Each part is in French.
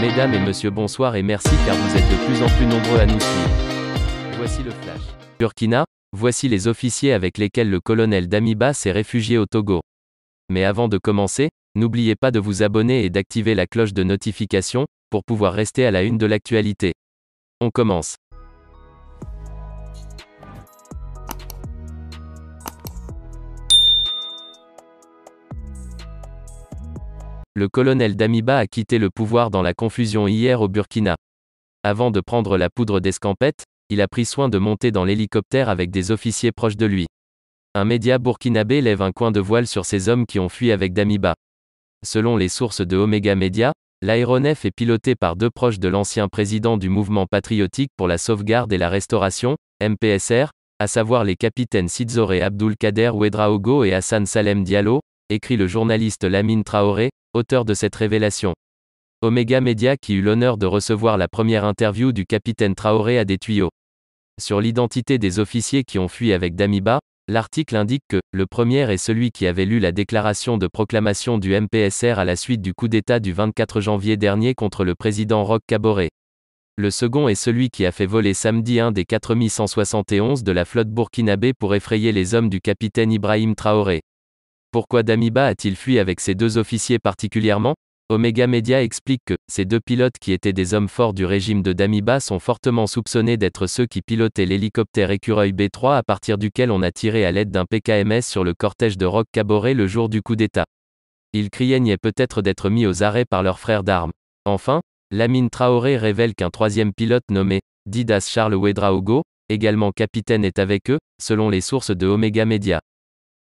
Mesdames et messieurs, bonsoir et merci car vous êtes de plus en plus nombreux à nous suivre. Voici le flash. Burkina, voici les officiers avec lesquels le colonel Damiba s'est réfugié au Togo. Mais avant de commencer, n'oubliez pas de vous abonner et d'activer la cloche de notification pour pouvoir rester à la une de l'actualité. On commence. Le colonel Damiba a quitté le pouvoir dans la confusion hier au Burkina. Avant de prendre la poudre d'escampette, il a pris soin de monter dans l'hélicoptère avec des officiers proches de lui. Un média burkinabé lève un coin de voile sur ces hommes qui ont fui avec Damiba. Selon les sources de Omega Media, l'aéronef est piloté par deux proches de l'ancien président du mouvement patriotique pour la sauvegarde et la restauration, MPSR, à savoir les capitaines Sidzore Abdulkader Kader et Hassan Salem Diallo, écrit le journaliste Lamine Traoré, auteur de cette révélation. Omega Media qui eut l'honneur de recevoir la première interview du capitaine Traoré à des tuyaux. Sur l'identité des officiers qui ont fui avec Damiba, l'article indique que, le premier est celui qui avait lu la déclaration de proclamation du MPSR à la suite du coup d'État du 24 janvier dernier contre le président Roque Caboret. Le second est celui qui a fait voler samedi un des 4171 de la flotte burkinabé pour effrayer les hommes du capitaine Ibrahim Traoré. Pourquoi Damiba a-t-il fui avec ses deux officiers particulièrement Omega Media explique que ces deux pilotes qui étaient des hommes forts du régime de Damiba sont fortement soupçonnés d'être ceux qui pilotaient l'hélicoptère Écureuil B3 à partir duquel on a tiré à l'aide d'un PKMS sur le cortège de rock Caboret le jour du coup d'État. Ils craignaient peut-être d'être mis aux arrêts par leurs frères d'armes. Enfin, Lamine Traoré révèle qu'un troisième pilote nommé Didas Charles Wedraogo » également capitaine est avec eux, selon les sources de Omega Media.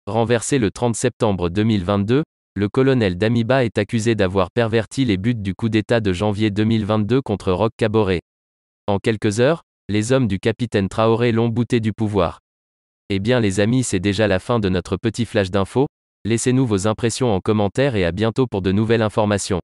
Renversé le 30 septembre 2022, le colonel Damiba est accusé d'avoir perverti les buts du coup d'État de janvier 2022 contre Roque Caboret. En quelques heures, les hommes du capitaine Traoré l'ont bouté du pouvoir. Eh bien les amis, c'est déjà la fin de notre petit flash d'info, laissez-nous vos impressions en commentaire et à bientôt pour de nouvelles informations.